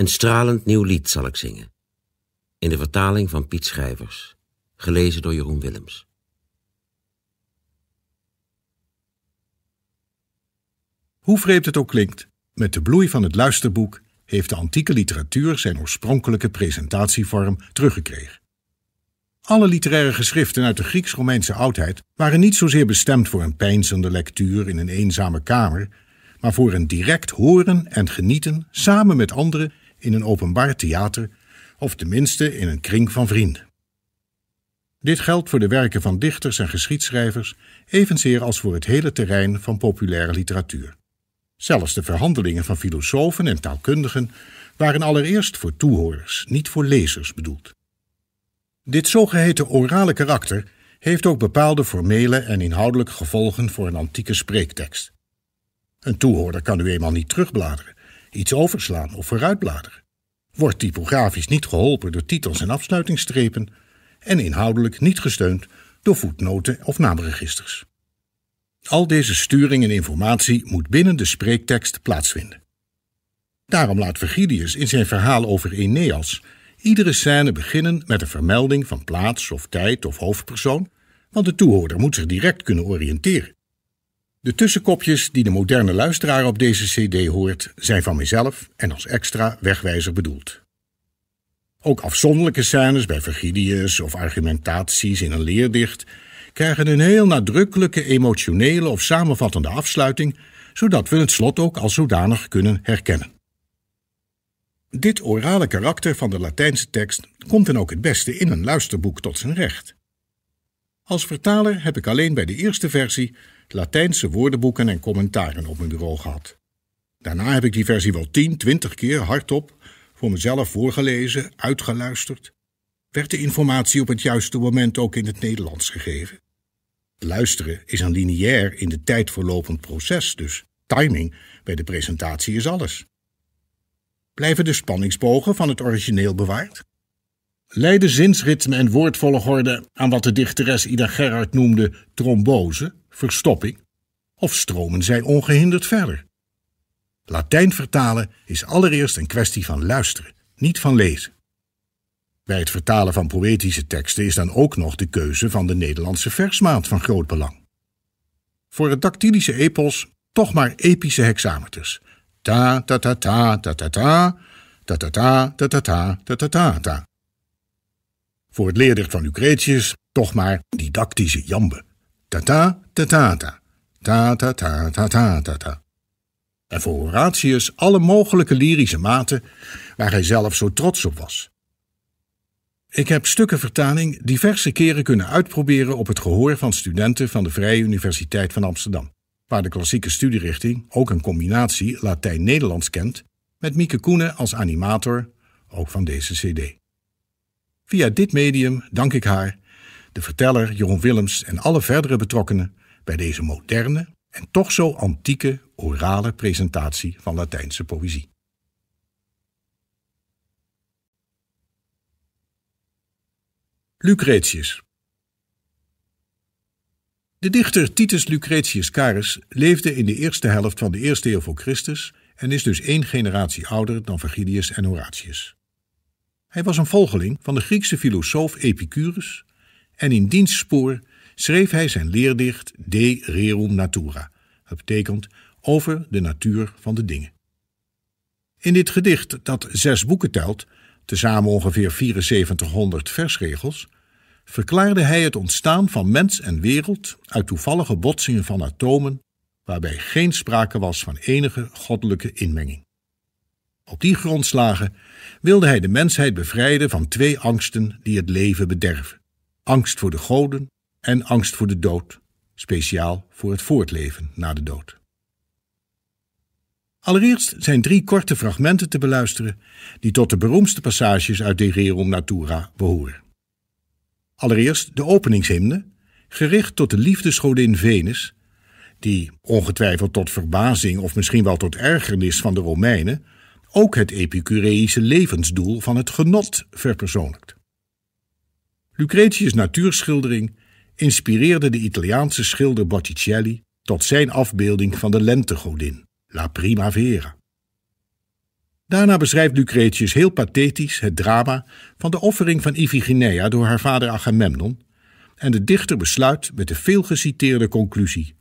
Een stralend nieuw lied zal ik zingen. In de vertaling van Piet Schrijvers. Gelezen door Jeroen Willems. Hoe vreemd het ook klinkt, met de bloei van het luisterboek heeft de antieke literatuur zijn oorspronkelijke presentatievorm teruggekregen. Alle literaire geschriften uit de Grieks-Romeinse oudheid waren niet zozeer bestemd voor een peinzende lectuur in een eenzame kamer, maar voor een direct horen en genieten samen met anderen in een openbaar theater of tenminste in een kring van vrienden. Dit geldt voor de werken van dichters en geschiedschrijvers, evenzeer als voor het hele terrein van populaire literatuur. Zelfs de verhandelingen van filosofen en taalkundigen waren allereerst voor toehoorders, niet voor lezers bedoeld. Dit zogeheten orale karakter heeft ook bepaalde formele en inhoudelijke gevolgen voor een antieke spreektekst. Een toehoorder kan u eenmaal niet terugbladeren, iets overslaan of vooruitbladeren. Wordt typografisch niet geholpen door titels en afsluitingsstrepen en inhoudelijk niet gesteund door voetnoten of naamregisters. Al deze sturing en informatie moet binnen de spreektekst plaatsvinden. Daarom laat Vergilius in zijn verhaal over Aeneas iedere scène beginnen met een vermelding van plaats of tijd of hoofdpersoon, want de toehoorder moet zich direct kunnen oriënteren. De tussenkopjes die de moderne luisteraar op deze CD hoort, zijn van mezelf en als extra wegwijzer bedoeld. Ook afzonderlijke scènes bij Vergidius of argumentaties in een leerdicht krijgen een heel nadrukkelijke emotionele of samenvattende afsluiting, zodat we het slot ook als zodanig kunnen herkennen. Dit orale karakter van de Latijnse tekst komt dan ook het beste in een luisterboek tot zijn recht. Als vertaler heb ik alleen bij de eerste versie Latijnse woordenboeken en commentaren op mijn bureau gehad. Daarna heb ik die versie wel 10, 20 keer hardop voor mezelf voorgelezen, uitgeluisterd. Werd de informatie op het juiste moment ook in het Nederlands gegeven? Luisteren is een lineair in de tijd verlopend proces, dus timing bij de presentatie is alles. Blijven de spanningsbogen van het origineel bewaard? Leiden zinsritme en woordvolgorde aan wat de dichteres Ida Gerhard noemde trombose? verstopping of stromen zij ongehinderd verder? Latijn vertalen is allereerst een kwestie van luisteren, niet van lezen. Bij het vertalen van poëtische teksten is dan ook nog de keuze van de Nederlandse versmaat van groot belang. Voor het dactylische epos toch maar epische hexameters. Ta ta ta ta ta ta ta ta ta ta ta ta ta ta ta ta ta. Voor het leerdicht van Lucretius toch maar didactische jambe ta-ta, ta-ta-ta, ta-ta-ta-ta-ta-ta. En voor Horatius alle mogelijke lyrische maten waar hij zelf zo trots op was. Ik heb stukken vertaling diverse keren kunnen uitproberen op het gehoor van studenten van de Vrije Universiteit van Amsterdam, waar de klassieke studierichting ook een combinatie Latijn-Nederlands kent, met Mieke Koenen als animator, ook van deze CD. Via dit medium dank ik haar de verteller Jeroen Willems en alle verdere betrokkenen bij deze moderne en toch zo antieke orale presentatie van Latijnse poëzie. Lucretius De dichter Titus Lucretius Carus leefde in de eerste helft van de eerste eeuw voor Christus en is dus één generatie ouder dan Virgilius en Horatius. Hij was een volgeling van de Griekse filosoof Epicurus en in dienstspoor schreef hij zijn leerdicht De Rerum Natura. Dat betekent over de natuur van de dingen. In dit gedicht, dat zes boeken telt, tezamen ongeveer 7400 versregels, verklaarde hij het ontstaan van mens en wereld uit toevallige botsingen van atomen, waarbij geen sprake was van enige goddelijke inmenging. Op die grondslagen wilde hij de mensheid bevrijden van twee angsten die het leven bederven: angst voor de goden en angst voor de dood, speciaal voor het voortleven na de dood. Allereerst zijn drie korte fragmenten te beluisteren die tot de beroemdste passages uit De Rerum Natura behoren. Allereerst de openingshymne, gericht tot de liefdesgodin Venus, die ongetwijfeld tot verbazing of misschien wel tot ergernis van de Romeinen ook het epicureïsche levensdoel van het genot verpersoonlijkt. Lucretius' natuurschildering inspireerde de Italiaanse schilder Botticelli tot zijn afbeelding van de lentegodin, La Primavera. Daarna beschrijft Lucretius heel pathetisch het drama van de offering van Iphigenia door haar vader Agamemnon en de dichter besluit met de veelgeciteerde conclusie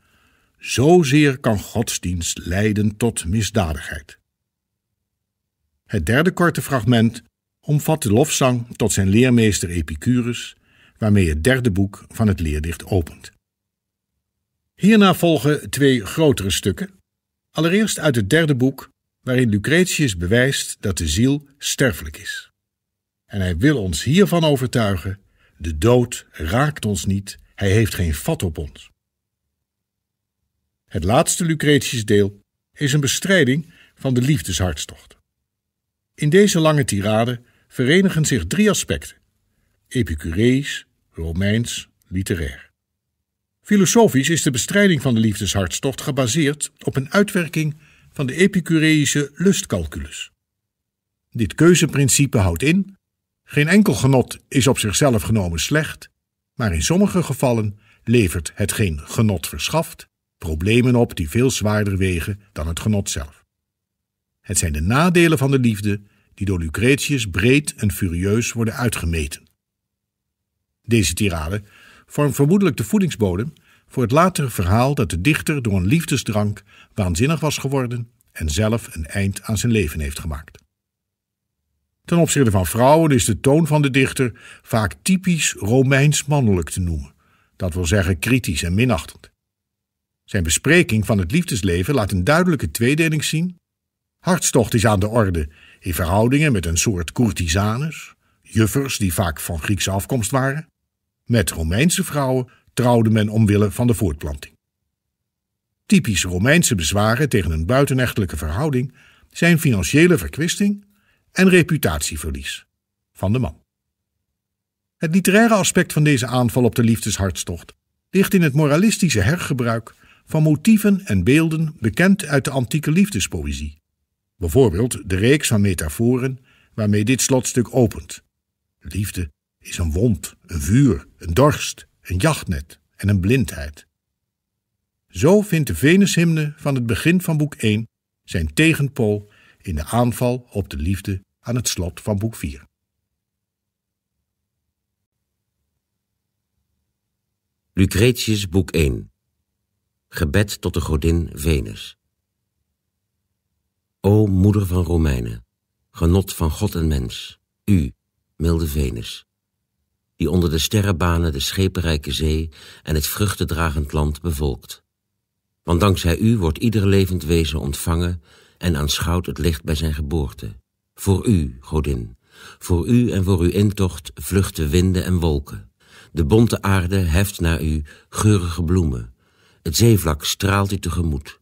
Zozeer kan godsdienst leiden tot misdadigheid. Het derde korte fragment omvat de lofzang tot zijn leermeester Epicurus, waarmee het derde boek van het leerdicht opent. Hierna volgen twee grotere stukken. Allereerst uit het derde boek, waarin Lucretius bewijst dat de ziel sterfelijk is. En hij wil ons hiervan overtuigen: de dood raakt ons niet, hij heeft geen vat op ons. Het laatste Lucretius deel is een bestrijding van de liefdeshartstocht. In deze lange tirade verenigen zich drie aspecten: epicurees, Romeins, literair. Filosofisch is de bestrijding van de liefdeshartstocht gebaseerd op een uitwerking van de epicureïsche lustcalculus. Dit keuzeprincipe houdt in: geen enkel genot is op zichzelf genomen slecht, maar in sommige gevallen levert hetgeen genot verschaft problemen op die veel zwaarder wegen dan het genot zelf. Het zijn de nadelen van de liefde die door Lucretius breed en furieus worden uitgemeten. Deze tirade vormt vermoedelijk de voedingsbodem voor het latere verhaal dat de dichter door een liefdesdrank waanzinnig was geworden en zelf een eind aan zijn leven heeft gemaakt. Ten opzichte van vrouwen is de toon van de dichter vaak typisch Romeins-mannelijk te noemen, dat wil zeggen kritisch en minachtend. Zijn bespreking van het liefdesleven laat een duidelijke tweedeling zien. Hartstocht is aan de orde in verhoudingen met een soort courtisanes, juffers die vaak van Griekse afkomst waren. Met Romeinse vrouwen trouwde men omwille van de voortplanting. Typisch Romeinse bezwaren tegen een buitenechtelijke verhouding zijn financiële verkwisting en reputatieverlies van de man. Het literaire aspect van deze aanval op de liefdeshartstocht ligt in het moralistische hergebruik van motieven en beelden bekend uit de antieke liefdespoëzie, Bijvoorbeeld de reeks van metaforen waarmee dit slotstuk opent. Liefde is een wond, een vuur, een dorst, een jachtnet en een blindheid. Zo vindt de Venushymne van het begin van boek 1 zijn tegenpool in de aanval op de liefde aan het slot van boek 4. Lucretius, boek 1 Gebed tot de godin Venus O moeder van Romeinen, genot van God en mens, u, milde Venus, die onder de sterrenbanen de schepenrijke zee en het vruchtendragend land bevolkt. Want dankzij u wordt ieder levend wezen ontvangen en aanschouwt het licht bij zijn geboorte. Voor u, godin, voor u en voor uw intocht vluchten winden en wolken. De bonte aarde heft naar u geurige bloemen. Het zeevlak straalt u tegemoet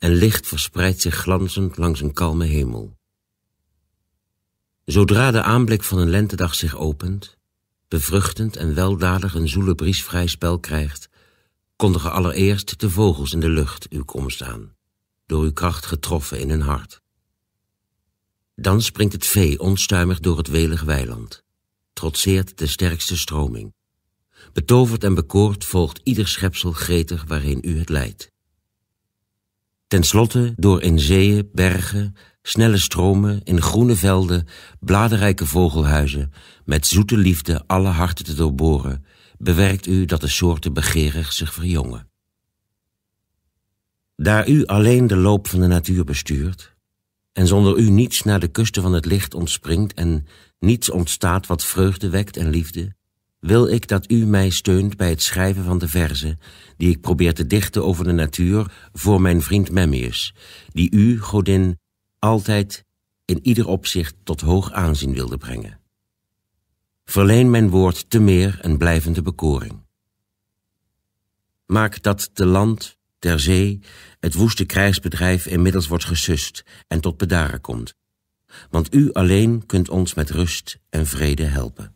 en licht verspreidt zich glanzend langs een kalme hemel. Zodra de aanblik van een lentedag zich opent, bevruchtend en weldadig een zoele briesvrij spel krijgt, kondigen allereerst de vogels in de lucht uw komst aan, door uw kracht getroffen in hun hart. Dan springt het vee onstuimig door het welig weiland, trotseert de sterkste stroming. Betoverd en bekoord volgt ieder schepsel gretig waarin u het leidt. Ten slotte door in zeeën, bergen, snelle stromen, in groene velden, bladerrijke vogelhuizen, met zoete liefde alle harten te doorboren, bewerkt u dat de soorten begerig zich verjongen. Daar u alleen de loop van de natuur bestuurt, en zonder u niets naar de kusten van het licht ontspringt en niets ontstaat wat vreugde wekt en liefde, wil ik dat u mij steunt bij het schrijven van de verzen... die ik probeer te dichten over de natuur voor mijn vriend Memmius... die u, godin, altijd in ieder opzicht tot hoog aanzien wilde brengen. Verleen mijn woord te meer een blijvende bekoring. Maak dat de land, ter zee, het woeste krijgsbedrijf inmiddels wordt gesust en tot bedaren komt. Want u alleen kunt ons met rust en vrede helpen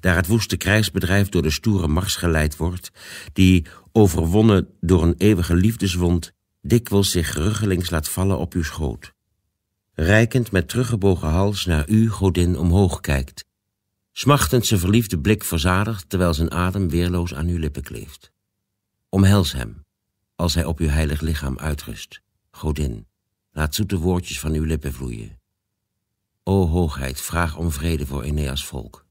daar het woeste krijgsbedrijf door de stoere mars geleid wordt, die, overwonnen door een eeuwige liefdeswond, dikwijls zich ruggelings laat vallen op uw schoot. Rijkend met teruggebogen hals naar u, godin, omhoog kijkt. Smachtend zijn verliefde blik verzadigt, terwijl zijn adem weerloos aan uw lippen kleeft. Omhels hem, als hij op uw heilig lichaam uitrust. Godin, laat zoete woordjes van uw lippen vloeien. O hoogheid, vraag om vrede voor Eneas volk.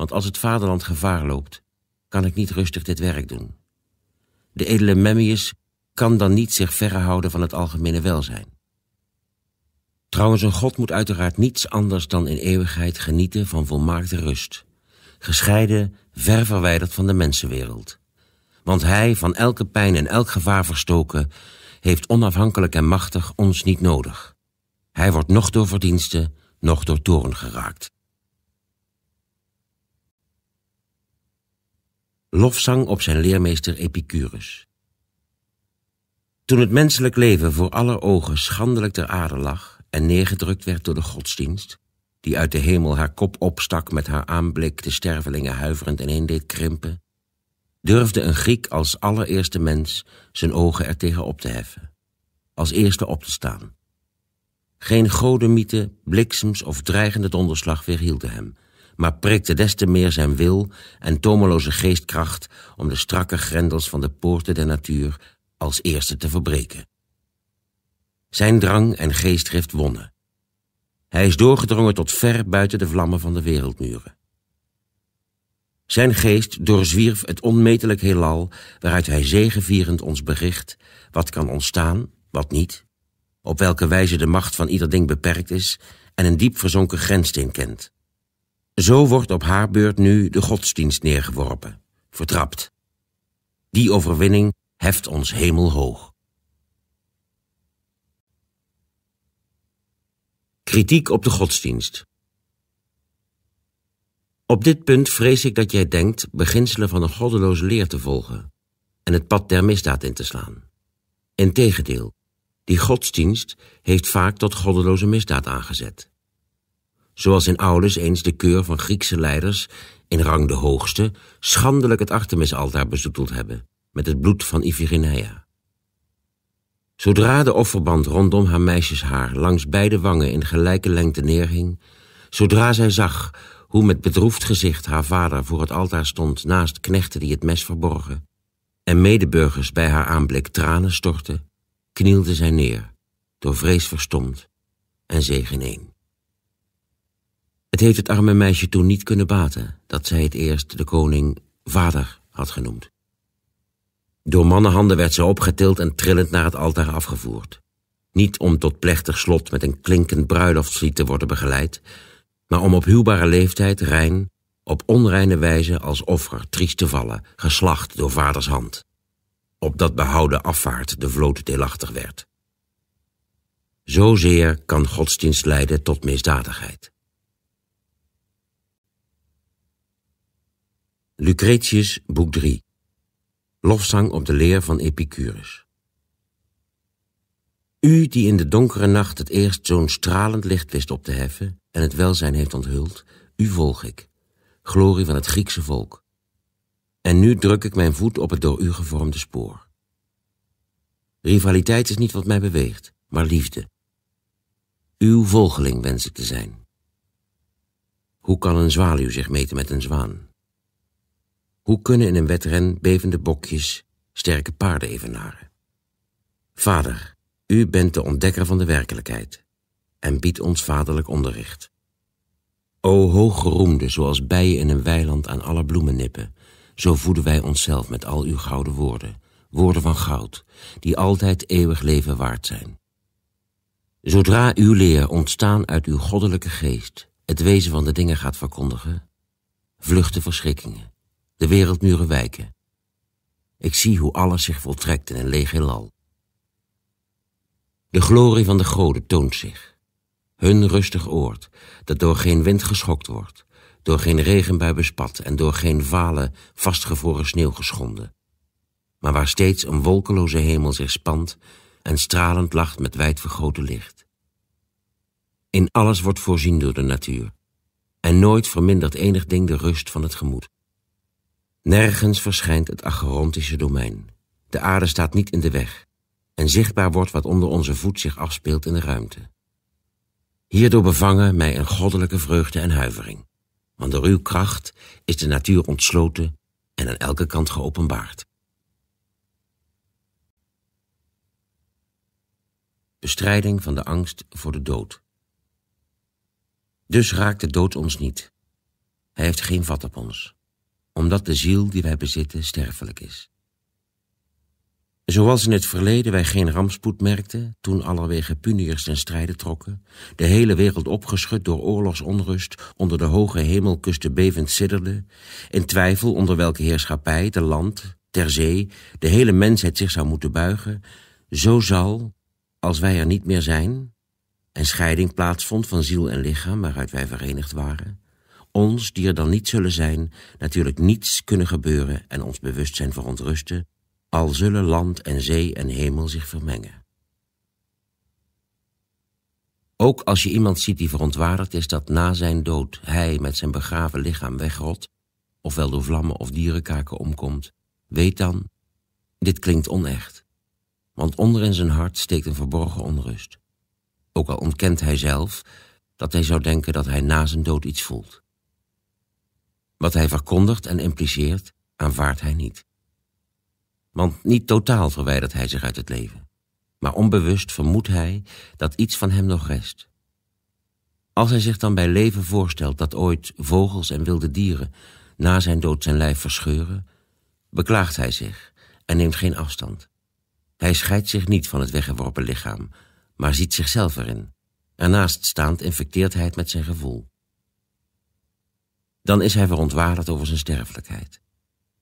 Want als het vaderland gevaar loopt, kan ik niet rustig dit werk doen. De edele Memmius kan dan niet zich verre houden van het algemene welzijn. Trouwens, een god moet uiteraard niets anders dan in eeuwigheid genieten van volmaakte rust, gescheiden, ver verwijderd van de mensenwereld. Want hij, van elke pijn en elk gevaar verstoken, heeft onafhankelijk en machtig ons niet nodig. Hij wordt nog door verdiensten, nog door toren geraakt. Lofzang op zijn leermeester Epicurus. Toen het menselijk leven voor aller ogen schandelijk ter aarde lag en neergedrukt werd door de godsdienst, die uit de hemel haar kop opstak met haar aanblik de stervelingen huiverend ineen deed krimpen, durfde een Griek als allereerste mens zijn ogen tegen op te heffen, als eerste op te staan. Geen godenmythe, bliksems of dreigende donderslag weerhielden hem, maar prikte des te meer zijn wil en tomeloze geestkracht om de strakke grendels van de poorten der natuur als eerste te verbreken. Zijn drang en geestdrift wonnen. Hij is doorgedrongen tot ver buiten de vlammen van de wereldmuren. Zijn geest doorzwierf het onmetelijk heelal waaruit hij zegevierend ons bericht wat kan ontstaan, wat niet, op welke wijze de macht van ieder ding beperkt is en een diep verzonken grenssteen kent. Zo wordt op haar beurt nu de godsdienst neergeworpen, vertrapt. Die overwinning heft ons hemelhoog. Kritiek op de godsdienst. Op dit punt vrees ik dat jij denkt beginselen van een goddeloze leer te volgen en het pad der misdaad in te slaan. Integendeel, die godsdienst heeft vaak tot goddeloze misdaad aangezet zoals in Aulus eens de keur van Griekse leiders, in rang de hoogste, schandelijk het Artemisaltaar bezoeteld hebben met het bloed van Iphigenia. Zodra de offerband rondom haar meisjeshaar langs beide wangen in gelijke lengte neerhing, zodra zij zag hoe met bedroefd gezicht haar vader voor het altaar stond naast knechten die het mes verborgen, en medeburgers bij haar aanblik tranen stortten, knielde zij neer, door vrees verstomd, en zegen het heeft het arme meisje toen niet kunnen baten dat zij het eerst de koning vader had genoemd. Door mannenhanden werd ze opgetild en trillend naar het altaar afgevoerd. Niet om tot plechtig slot met een klinkend bruiloftslied te worden begeleid, maar om op huwbare leeftijd rein, op onreine wijze als offer triest te vallen, geslacht door vaders hand. dat behouden afvaart de vloot deelachtig werd. Zozeer kan godsdienst leiden tot misdadigheid. Lucretius, boek 3. Lofzang op de leer van Epicurus. U die in de donkere nacht het eerst zo'n stralend licht wist op te heffen en het welzijn heeft onthuld, u volg ik, glorie van het Griekse volk. En nu druk ik mijn voet op het door u gevormde spoor. Rivaliteit is niet wat mij beweegt, maar liefde. Uw volgeling wens ik te zijn. Hoe kan een zwaluw zich meten met een zwaan? Hoe kunnen in een wedren bevende bokjes sterke paarden evenaren? Vader, u bent de ontdekker van de werkelijkheid en biedt ons vaderlijk onderricht. O hooggeroemde, zoals bijen in een weiland aan alle bloemen nippen, zo voeden wij onszelf met al uw gouden woorden, woorden van goud, die altijd eeuwig leven waard zijn. Zodra uw leer ontstaan uit uw goddelijke geest het wezen van de dingen gaat verkondigen, vluchten verschrikkingen de wereldmuren wijken. Ik zie hoe alles zich voltrekt in een leeg heelal. De glorie van de goden toont zich. Hun rustig oord, dat door geen wind geschokt wordt, door geen regenbui bespat en door geen vale, vastgevroren sneeuw geschonden. Maar waar steeds een wolkeloze hemel zich spant en stralend lacht met wijdvergoten licht. In alles wordt voorzien door de natuur. En nooit vermindert enig ding de rust van het gemoed. Nergens verschijnt het acherontische domein. De aarde staat niet in de weg en zichtbaar wordt wat onder onze voet zich afspeelt in de ruimte. Hierdoor bevangen mij een goddelijke vreugde en huivering, want door uw kracht is de natuur ontsloten en aan elke kant geopenbaard. Bestrijding van de angst voor de dood. Dus raakt de dood ons niet. Hij heeft geen vat op ons omdat de ziel die wij bezitten sterfelijk is. Zoals in het verleden wij geen rampspoed merkten, toen allerwege Puniërs ten strijde trokken, de hele wereld opgeschud door oorlogsonrust, onder de hoge hemelkusten bevend sidderde, in twijfel onder welke heerschappij, de land, ter zee, de hele mensheid zich zou moeten buigen, zo zal, als wij er niet meer zijn, en scheiding plaatsvond van ziel en lichaam waaruit wij verenigd waren, ons, die er dan niet zullen zijn, natuurlijk niets kunnen gebeuren en ons bewustzijn verontrusten, al zullen land en zee en hemel zich vermengen. Ook als je iemand ziet die verontwaardigd is dat na zijn dood hij met zijn begraven lichaam wegrot, ofwel door vlammen of dierenkaken omkomt, weet dan, dit klinkt onecht, want onder in zijn hart steekt een verborgen onrust. Ook al ontkent hij zelf dat hij zou denken dat hij na zijn dood iets voelt. Wat hij verkondigt en impliceert, aanvaardt hij niet. Want niet totaal verwijdert hij zich uit het leven, maar onbewust vermoedt hij dat iets van hem nog rest. Als hij zich dan bij leven voorstelt dat ooit vogels en wilde dieren na zijn dood zijn lijf verscheuren, beklaagt hij zich en neemt geen afstand. Hij scheidt zich niet van het weggeworpen lichaam, maar ziet zichzelf erin. Ernaast staand infecteert hij het met zijn gevoel dan is hij verontwaardigd over zijn sterfelijkheid.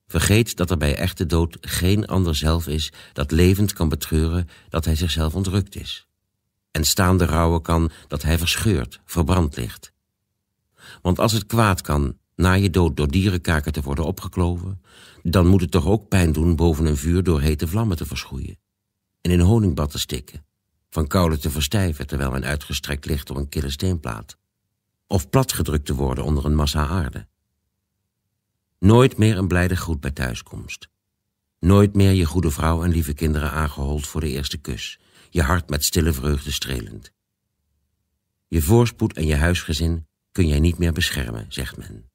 Vergeet dat er bij echte dood geen ander zelf is dat levend kan betreuren dat hij zichzelf ontrukt is. En staande rouwen kan dat hij verscheurd, verbrand ligt. Want als het kwaad kan na je dood door dierenkaken te worden opgekloven, dan moet het toch ook pijn doen boven een vuur door hete vlammen te verschroeien en in honingbad te stikken, van koude te verstijven terwijl men uitgestrekt ligt op een kille steenplaat of platgedrukt te worden onder een massa aarde. Nooit meer een blijde groet bij thuiskomst. Nooit meer je goede vrouw en lieve kinderen aangehold voor de eerste kus, je hart met stille vreugde strelend. Je voorspoed en je huisgezin kun jij niet meer beschermen, zegt men.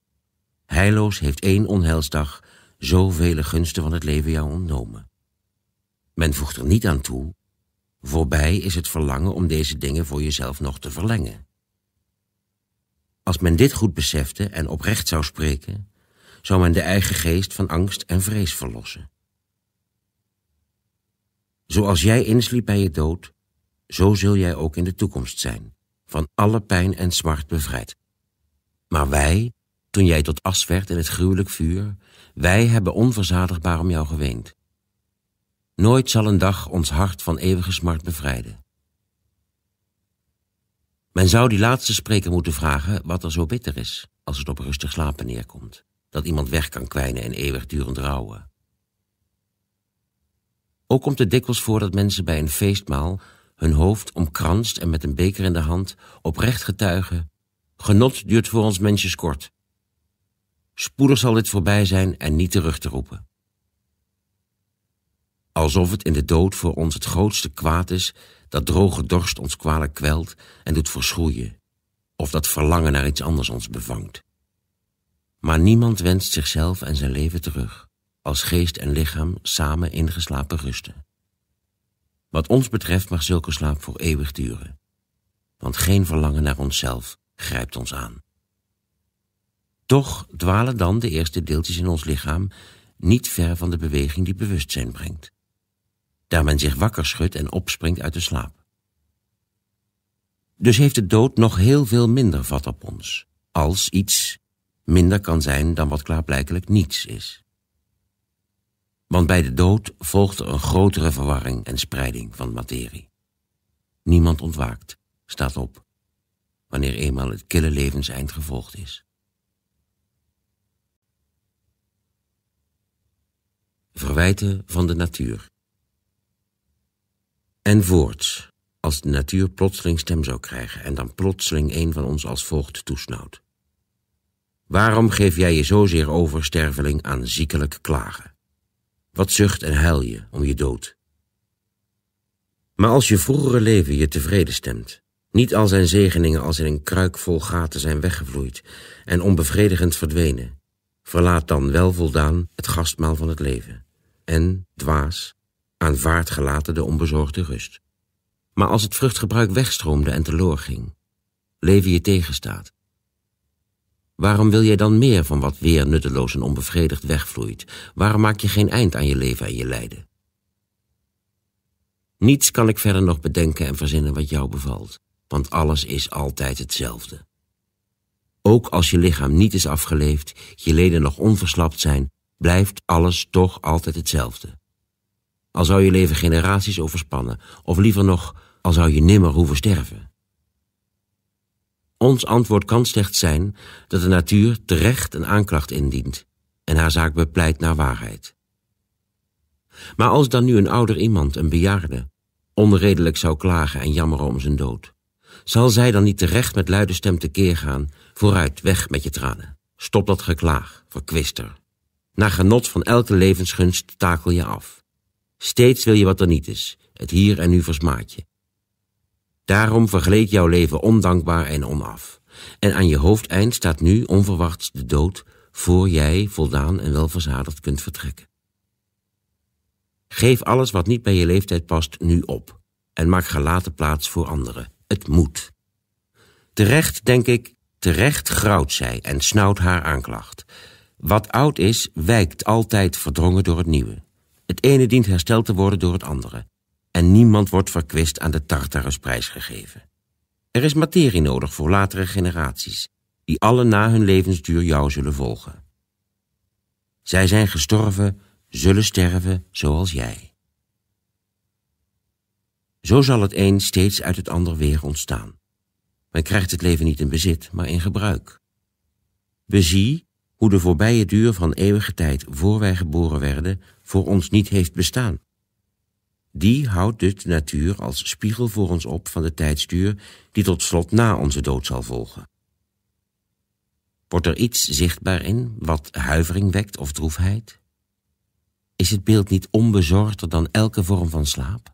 Heilloos heeft één onheilsdag zoveel gunsten van het leven jou ontnomen. Men voegt er niet aan toe, voorbij is het verlangen om deze dingen voor jezelf nog te verlengen. Als men dit goed besefte en oprecht zou spreken... zou men de eigen geest van angst en vrees verlossen. Zoals jij insliep bij je dood, zo zul jij ook in de toekomst zijn, van alle pijn en smart bevrijd. Maar wij, toen jij tot as werd in het gruwelijk vuur, wij hebben onverzadigbaar om jou geweend. Nooit zal een dag ons hart van eeuwige smart bevrijden. Men zou die laatste spreker moeten vragen wat er zo bitter is als het op rustig slapen neerkomt. Dat iemand weg kan kwijnen en eeuwigdurend rouwen. Ook komt het dikwijls voor dat mensen bij een feestmaal hun hoofd omkranst en met een beker in de hand oprecht getuigen. Genot duurt voor ons mensjes kort. Spoedig zal dit voorbij zijn en niet terug te roepen. Alsof het in de dood voor ons het grootste kwaad is dat droge dorst ons kwalijk kwelt en doet verschroeien, of dat verlangen naar iets anders ons bevangt. Maar niemand wenst zichzelf en zijn leven terug, als geest en lichaam samen ingeslapen rusten. Wat ons betreft mag zulke slaap voor eeuwig duren, want geen verlangen naar onszelf grijpt ons aan. Toch dwalen dan de eerste deeltjes in ons lichaam niet ver van de beweging die bewustzijn brengt daar men zich wakker schudt en opspringt uit de slaap. Dus heeft de dood nog heel veel minder vat op ons, als iets minder kan zijn dan wat klaarblijkelijk niets is. Want bij de dood volgt er een grotere verwarring en spreiding van materie. Niemand ontwaakt, staat op, wanneer eenmaal het kille levenseind gevolgd is. Verwijten van de natuur. En voorts, als de natuur plotseling stem zou krijgen en dan plotseling een van ons als volgt toesnauwt: Waarom geef jij je zozeer over, sterveling, aan ziekelijk klagen? Wat zucht en huil je om je dood? Maar als je vroegere leven je tevreden stemt, niet al zijn zegeningen als in een kruik vol gaten zijn weggevloeid en onbevredigend verdwenen, verlaat dan wel voldaan het gastmaal van het leven en, dwaas, aanvaardt gelaten de onbezorgde rust. Maar als het vruchtgebruik wegstroomde en teloor ging, leven je tegenstaat. Waarom wil jij dan meer van wat weer nutteloos en onbevredigd wegvloeit? Waarom maak je geen eind aan je leven en je lijden? Niets kan ik verder nog bedenken en verzinnen wat jou bevalt, want alles is altijd hetzelfde. Ook als je lichaam niet is afgeleefd, je leden nog onverslapt zijn, blijft alles toch altijd hetzelfde. Al zou je leven generaties overspannen, of liever nog, al zou je nimmer hoeven sterven. Ons antwoord kan slechts zijn dat de natuur terecht een aanklacht indient en haar zaak bepleit naar waarheid. Maar als dan nu een ouder iemand, een bejaarde, onredelijk zou klagen en jammeren om zijn dood, zal zij dan niet terecht met luide stem tekeer gaan, vooruit, weg met je tranen, stop dat geklaag, verkwister. Na genot van elke levensgunst takel je af. Steeds wil je wat er niet is, het hier en nu versmaat je. Daarom vergeleek jouw leven ondankbaar en onaf. En aan je hoofdeind staat nu onverwachts de dood... voor jij voldaan en welverzadigd kunt vertrekken. Geef alles wat niet bij je leeftijd past nu op. En maak gelaten plaats voor anderen. Het moet. Terecht, denk ik, terecht grauwt zij en snauwt haar aanklacht. Wat oud is, wijkt altijd verdrongen door het nieuwe. Het ene dient hersteld te worden door het andere. En niemand wordt verkwist aan de Tartarus prijsgegeven. Er is materie nodig voor latere generaties, die alle na hun levensduur jou zullen volgen. Zij zijn gestorven, zullen sterven zoals jij. Zo zal het een steeds uit het ander weer ontstaan. Men krijgt het leven niet in bezit, maar in gebruik. Bezie hoe de voorbije duur van eeuwige tijd voor wij geboren werden voor ons niet heeft bestaan. Die houdt dus de natuur als spiegel voor ons op van de tijdsduur die tot slot na onze dood zal volgen. Wordt er iets zichtbaar in wat huivering wekt of droefheid? Is het beeld niet onbezorgder dan elke vorm van slaap?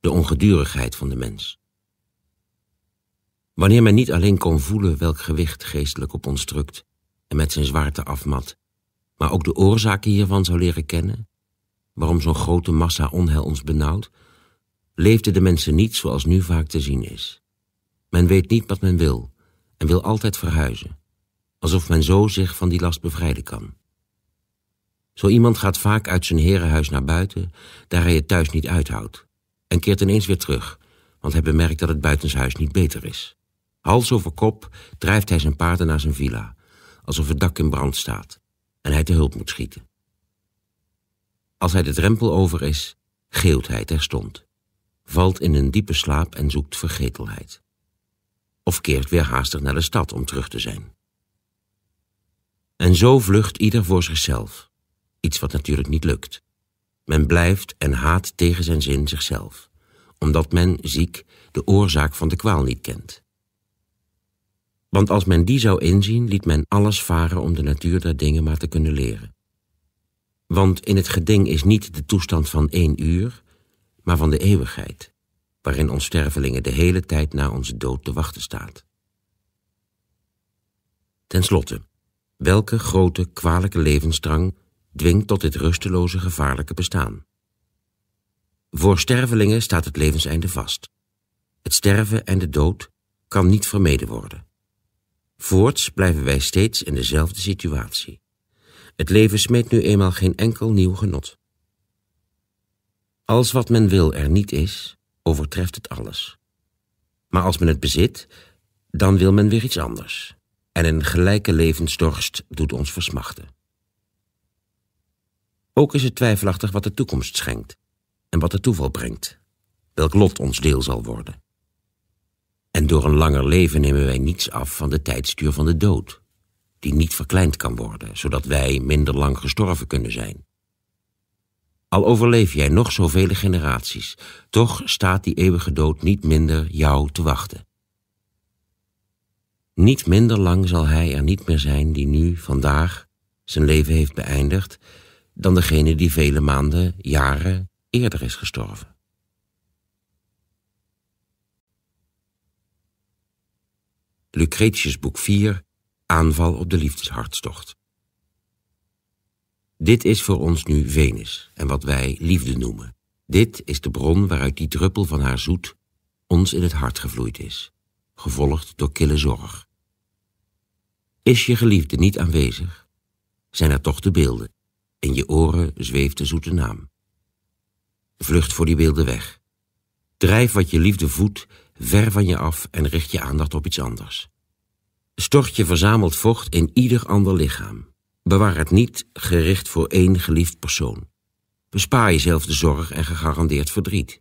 De ongedurigheid van de mens. Wanneer men niet alleen kon voelen welk gewicht geestelijk op ons drukt en met zijn zwaarte afmat, maar ook de oorzaken hiervan zou leren kennen, waarom zo'n grote massa onheil ons benauwt, leefden de mensen niet zoals nu vaak te zien is. Men weet niet wat men wil en wil altijd verhuizen, alsof men zo zich van die last bevrijden kan. Zo iemand gaat vaak uit zijn herenhuis naar buiten, daar hij het thuis niet uithoudt, en keert ineens weer terug, want hij bemerkt dat het buitenshuis niet beter is. Hals over kop drijft hij zijn paarden naar zijn villa, alsof het dak in brand staat en hij te hulp moet schieten. Als hij de drempel over is, geeuwt hij terstond, valt in een diepe slaap en zoekt vergetelheid. Of keert weer haastig naar de stad om terug te zijn. En zo vlucht ieder voor zichzelf, iets wat natuurlijk niet lukt. Men blijft en haat tegen zijn zin zichzelf, omdat men, ziek, de oorzaak van de kwaal niet kent. Want als men die zou inzien, liet men alles varen om de natuur der dingen maar te kunnen leren. Want in het geding is niet de toestand van één uur, maar van de eeuwigheid, waarin ons stervelingen de hele tijd na onze dood te wachten staat. Ten slotte, welke grote kwalijke levensdrang dwingt tot dit rusteloze gevaarlijke bestaan? Voor stervelingen staat het levenseinde vast. Het sterven en de dood kan niet vermeden worden. Voorts blijven wij steeds in dezelfde situatie. Het leven smeet nu eenmaal geen enkel nieuw genot. Als wat men wil er niet is, overtreft het alles. Maar als men het bezit, dan wil men weer iets anders. En een gelijke levensdorst doet ons versmachten. Ook is het twijfelachtig wat de toekomst schenkt en wat het toeval brengt, welk lot ons deel zal worden. En door een langer leven nemen wij niets af van de tijdstuur van de dood, die niet verkleind kan worden, zodat wij minder lang gestorven kunnen zijn. Al overleef jij nog zoveel generaties, toch staat die eeuwige dood niet minder jou te wachten. Niet minder lang zal hij er niet meer zijn die nu, vandaag, zijn leven heeft beëindigd, dan degene die vele maanden, jaren eerder is gestorven. Lucretius boek 4, aanval op de liefdeshartstocht. Dit is voor ons nu Venus en wat wij liefde noemen. Dit is de bron waaruit die druppel van haar zoet ons in het hart gevloeid is, gevolgd door kille zorg. Is je geliefde niet aanwezig, zijn er toch de beelden. In je oren zweeft de zoete naam. Vlucht voor die beelden weg. Drijf wat je liefde voedt ver van je af en richt je aandacht op iets anders. Stort je verzameld vocht in ieder ander lichaam. Bewaar het niet gericht voor één geliefd persoon. Bespaar jezelf de zorg en gegarandeerd verdriet.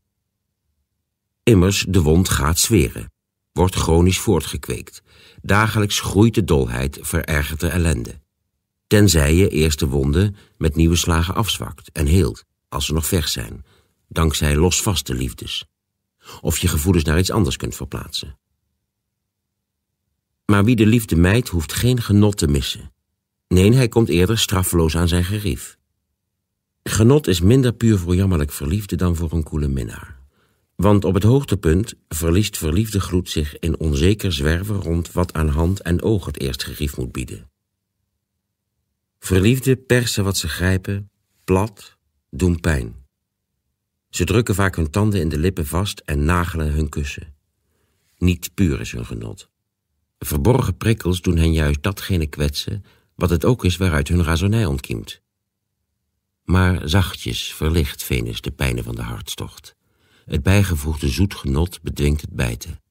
Immers, de wond gaat zweren, wordt chronisch voortgekweekt. Dagelijks groeit de dolheid, verergert de ellende. Tenzij je eerst de wonden met nieuwe slagen afzwakt en heelt, als ze nog vers zijn, dankzij losvaste liefdes of je gevoelens naar iets anders kunt verplaatsen. Maar wie de liefde mijt, hoeft geen genot te missen. Nee, hij komt eerder straffeloos aan zijn gerief. Genot is minder puur voor jammerlijk verliefde dan voor een koele minnaar. Want op het hoogtepunt verliest verliefde gloed zich in onzeker zwerven rond wat aan hand en oog het eerst gerief moet bieden. Verliefde persen wat ze grijpen, plat, doen pijn. Ze drukken vaak hun tanden in de lippen vast en nagelen hun kussen. Niet puur is hun genot. Verborgen prikkels doen hen juist datgene kwetsen... wat het ook is waaruit hun razernij ontkiemt. Maar zachtjes verlicht Venus de pijnen van de hartstocht. Het bijgevoegde zoet genot bedwingt het bijten.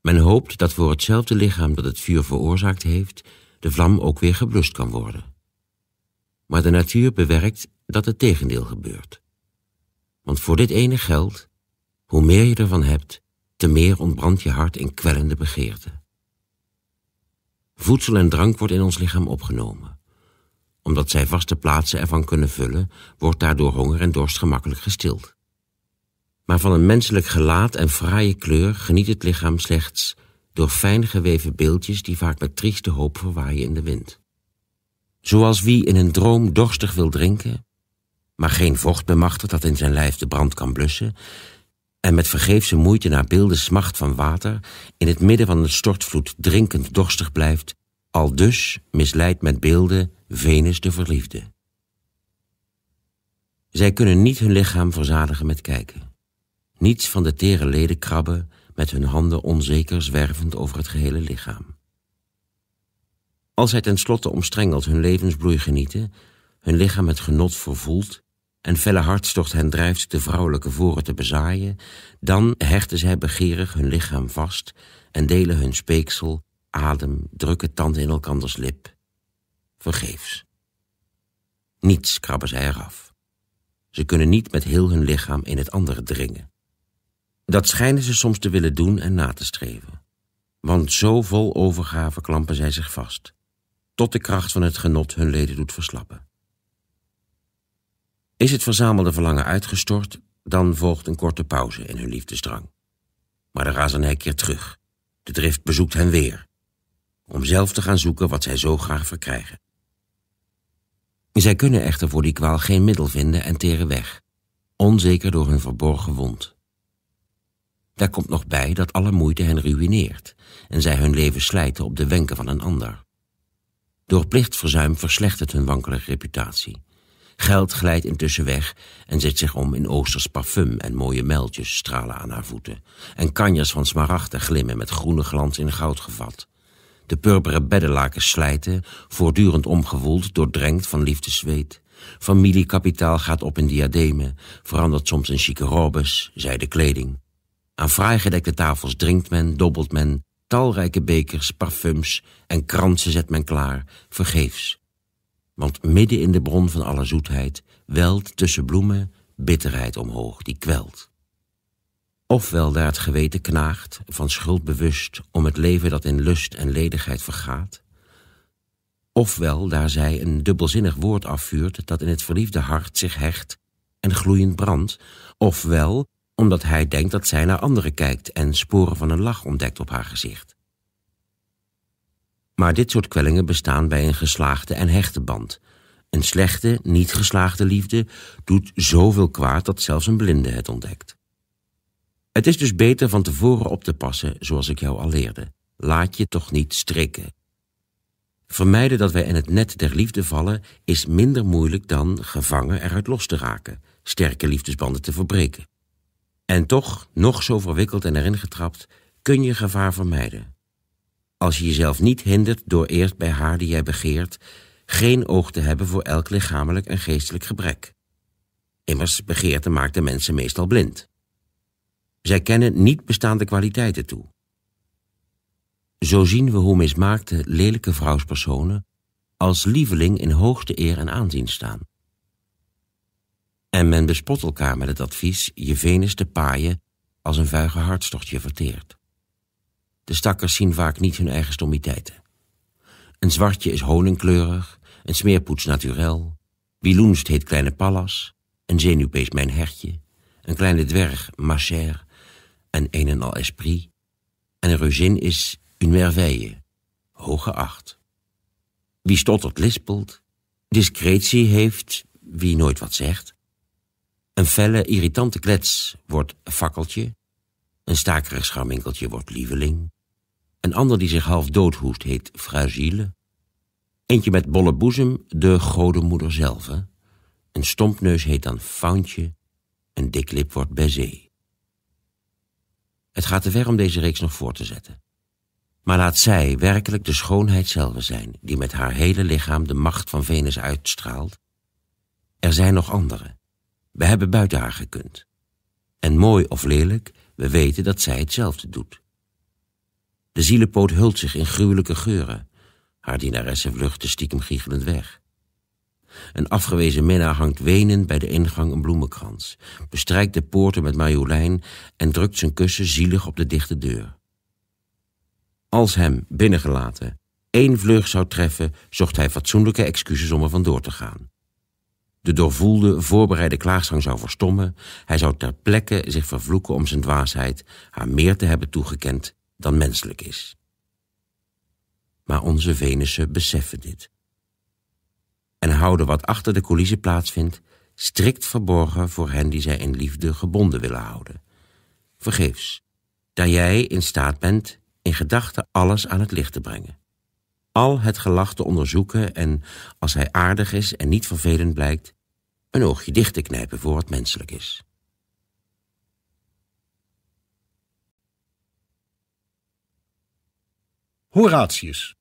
Men hoopt dat voor hetzelfde lichaam dat het vuur veroorzaakt heeft... de vlam ook weer geblust kan worden. Maar de natuur bewerkt dat het tegendeel gebeurt. Want voor dit ene geld, hoe meer je ervan hebt, te meer ontbrandt je hart in kwellende begeerte. Voedsel en drank wordt in ons lichaam opgenomen. Omdat zij vaste plaatsen ervan kunnen vullen, wordt daardoor honger en dorst gemakkelijk gestild. Maar van een menselijk gelaat en fraaie kleur geniet het lichaam slechts door fijn geweven beeldjes die vaak met trieste hoop verwaaien in de wind. Zoals wie in een droom dorstig wil drinken, maar geen vocht bemachtigt dat in zijn lijf de brand kan blussen, en met vergeefse moeite naar beelden smacht van water, in het midden van een stortvloed drinkend dorstig blijft, al dus misleid met beelden Venus de verliefde. Zij kunnen niet hun lichaam verzadigen met kijken. Niets van de tere leden krabben, met hun handen onzeker zwervend over het gehele lichaam. Als zij tenslotte omstrengeld hun levensbloei genieten, hun lichaam met genot vervoelt, en felle hartstocht hen drijft de vrouwelijke voren te bezaaien, dan hechten zij begeerig hun lichaam vast en delen hun speeksel, adem, drukken tanden in elkanders lip. Vergeefs. Niets krabben zij eraf. Ze kunnen niet met heel hun lichaam in het andere dringen. Dat schijnen ze soms te willen doen en na te streven. Want zo vol overgave klampen zij zich vast, tot de kracht van het genot hun leden doet verslappen. Is het verzamelde verlangen uitgestort, dan volgt een korte pauze in hun liefdesdrang. Maar de razernij keert terug. De drift bezoekt hen weer. Om zelf te gaan zoeken wat zij zo graag verkrijgen. Zij kunnen echter voor die kwaal geen middel vinden en teren weg. Onzeker door hun verborgen wond. Daar komt nog bij dat alle moeite hen ruïneert en zij hun leven slijten op de wenken van een ander. Door plichtverzuim verslechtert hun wankele reputatie Geld glijdt intussen weg en zet zich om in oosters parfum en mooie meldjes stralen aan haar voeten. En kanjers van smaragden glimmen met groene glans in goud gevat. De purperen beddenlaken slijten, voortdurend omgewoeld, doordrenkt van liefdesweet. Familiekapitaal gaat op in diademen, verandert soms in chique robes, zijde kleding. Aan fraai tafels drinkt men, dobbelt men, talrijke bekers, parfums en kransen zet men klaar, vergeefs. Want midden in de bron van alle zoetheid welt tussen bloemen bitterheid omhoog, die kwelt. Ofwel daar het geweten knaagt, van schuld bewust om het leven dat in lust en ledigheid vergaat, ofwel daar zij een dubbelzinnig woord afvuurt dat in het verliefde hart zich hecht en gloeiend brandt, ofwel omdat hij denkt dat zij naar anderen kijkt en sporen van een lach ontdekt op haar gezicht. Maar dit soort kwellingen bestaan bij een geslaagde en hechte band. Een slechte, niet geslaagde liefde doet zoveel kwaad dat zelfs een blinde het ontdekt. Het is dus beter van tevoren op te passen, zoals ik jou al leerde. Laat je toch niet strikken. Vermijden dat wij in het net der liefde vallen is minder moeilijk dan gevangen eruit los te raken, sterke liefdesbanden te verbreken. En toch, nog zo verwikkeld en erin getrapt, kun je gevaar vermijden als je jezelf niet hindert door eerst bij haar die jij begeert geen oog te hebben voor elk lichamelijk en geestelijk gebrek. Immers, begeerte maakt de mensen meestal blind. Zij kennen niet bestaande kwaliteiten toe. Zo zien we hoe mismaakte, lelijke vrouwspersonen als lieveling in hoogste eer en aanzien staan. En men bespot elkaar met het advies je Venus te paaien als een vuige hartstocht je verteert. De stakkers zien vaak niet hun eigen stommiteiten. Een zwartje is honingkleurig, een smeerpoets naturel, loens heet Kleine Pallas, een zenuwpees Mijn Hertje, een kleine dwerg Machère en een en al esprit. En een reuzin is une merveille, hoge acht. Wie stottert lispelt, discretie heeft wie nooit wat zegt. Een felle, irritante klets wordt fakkeltje, een stakerig scharminkeltje wordt lieveling, een ander die zich half doodhoest heet Fragile. Eentje met bolle boezem, de godenmoeder zelf. Een stompneus heet dan fauntje, Een dik lip wordt Bezé. Het gaat te ver om deze reeks nog voor te zetten. Maar laat zij werkelijk de schoonheid zelf zijn... die met haar hele lichaam de macht van Venus uitstraalt. Er zijn nog anderen. We hebben buiten haar gekund. En mooi of lelijk, we weten dat zij hetzelfde doet. De zielenpoot hult zich in gruwelijke geuren. Haar dienaressen vluchten stiekem giechelend weg. Een afgewezen minnaar hangt wenend bij de ingang een bloemenkrans, bestrijkt de poorten met marjolein en drukt zijn kussen zielig op de dichte deur. Als hem, binnengelaten, één vleug zou treffen, zocht hij fatsoenlijke excuses om er vandoor te gaan. De doorvoelde, voorbereide klaagzang zou verstommen, hij zou ter plekke zich vervloeken om zijn dwaasheid, haar meer te hebben toegekend dan menselijk is. Maar onze Venussen beseffen dit. En houden wat achter de coulissen plaatsvindt strikt verborgen voor hen die zij in liefde gebonden willen houden. Vergeefs, dat jij in staat bent in gedachten alles aan het licht te brengen. Al het gelach te onderzoeken en, als hij aardig is en niet vervelend blijkt, een oogje dicht te knijpen voor wat menselijk is. Horatius.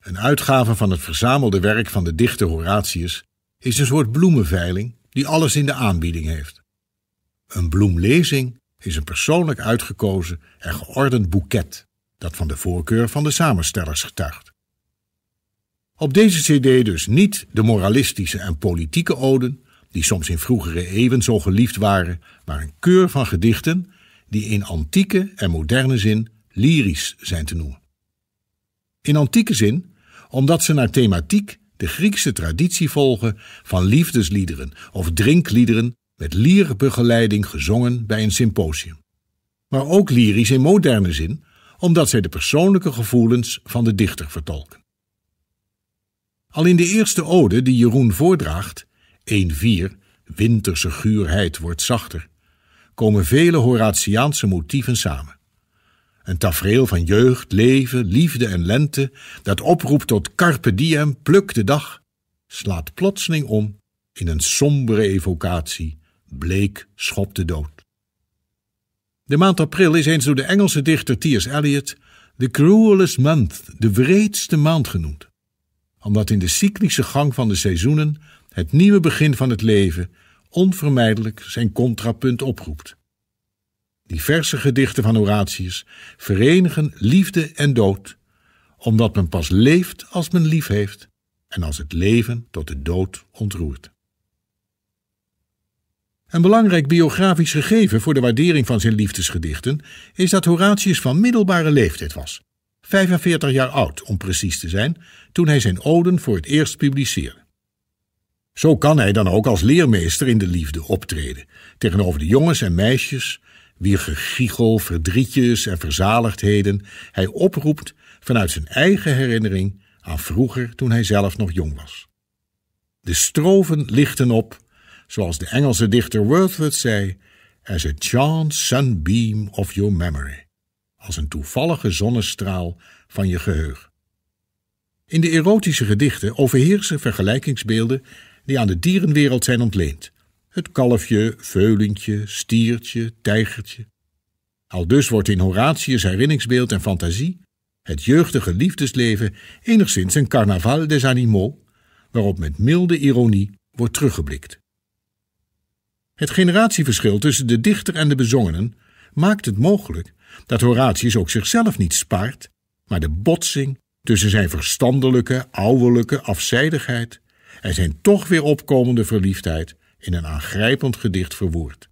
Een uitgave van het verzamelde werk van de dichter Horatius is een soort bloemenveiling die alles in de aanbieding heeft. Een bloemlezing is een persoonlijk uitgekozen en geordend boeket dat van de voorkeur van de samenstellers getuigt. Op deze cd dus niet de moralistische en politieke oden, die soms in vroegere eeuwen zo geliefd waren, maar een keur van gedichten die in antieke en moderne zin lyrisch zijn te noemen. In antieke zin, omdat ze naar thematiek de Griekse traditie volgen van liefdesliederen of drinkliederen met lierbegeleiding gezongen bij een symposium. Maar ook lyrisch in moderne zin, omdat zij de persoonlijke gevoelens van de dichter vertolken. Al in de eerste ode die Jeroen voordraagt, 1-4, winterse guurheid wordt zachter, komen vele Horatiaanse motieven samen. Een tafereel van jeugd, leven, liefde en lente, dat oproept tot carpe diem, pluk de dag, slaat plotseling om in een sombere evocatie, bleek schop de dood. De maand april is eens door de Engelse dichter T.S. Eliot de cruelest month, de wreedste maand genoemd, omdat in de cyclische gang van de seizoenen het nieuwe begin van het leven onvermijdelijk zijn contrapunt oproept diverse gedichten van Horatius verenigen liefde en dood, omdat men pas leeft als men lief heeft en als het leven tot de dood ontroert. Een belangrijk biografisch gegeven voor de waardering van zijn liefdesgedichten is dat Horatius van middelbare leeftijd was, 45 jaar oud om precies te zijn, toen hij zijn oden voor het eerst publiceerde. Zo kan hij dan ook als leermeester in de liefde optreden, tegenover de jongens en meisjes wier gegichel, verdrietjes en verzaligdheden hij oproept vanuit zijn eigen herinnering aan vroeger toen hij zelf nog jong was. De stroven lichten op, zoals de Engelse dichter Wordsworth zei, as a chance sunbeam of your memory, als een toevallige zonnestraal van je geheugen. In de erotische gedichten overheersen vergelijkingsbeelden die aan de dierenwereld zijn ontleend het kalfje, veulentje, stiertje, tijgertje. Al dus wordt in Horatius herinneringsbeeld en fantasie het jeugdige liefdesleven enigszins een carnaval des animaux, waarop met milde ironie wordt teruggeblikt. Het generatieverschil tussen de dichter en de bezongenen maakt het mogelijk dat Horatius ook zichzelf niet spaart, maar de botsing tussen zijn verstandelijke, ouwelijke afzijdigheid en zijn toch weer opkomende verliefdheid in een aangrijpend gedicht verwoord.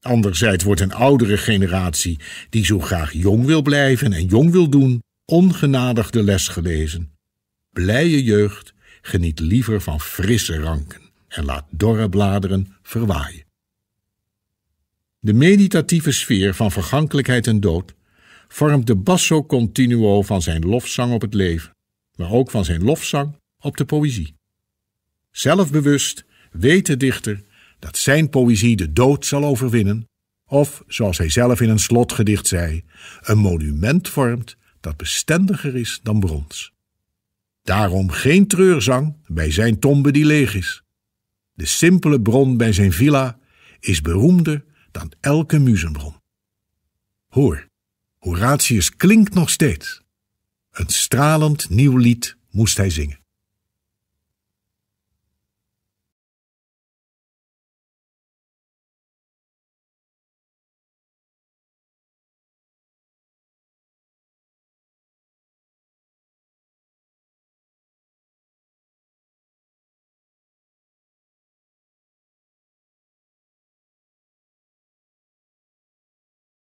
Anderzijds wordt een oudere generatie, die zo graag jong wil blijven en jong wil doen, ongenadig de les gelezen. Blije jeugd geniet liever van frisse ranken en laat dorre bladeren verwaaien. De meditatieve sfeer van vergankelijkheid en dood vormt de basso continuo van zijn lofzang op het leven, maar ook van zijn lofzang op de poëzie. Zelfbewust weet de dichter dat zijn poëzie de dood zal overwinnen, of, zoals hij zelf in een slotgedicht zei, een monument vormt dat bestendiger is dan brons. Daarom geen treurzang bij zijn tombe die leeg is. De simpele bron bij zijn villa is beroemder dan elke muzenbron. Hoor, Horatius klinkt nog steeds. Een stralend nieuw lied moest hij zingen.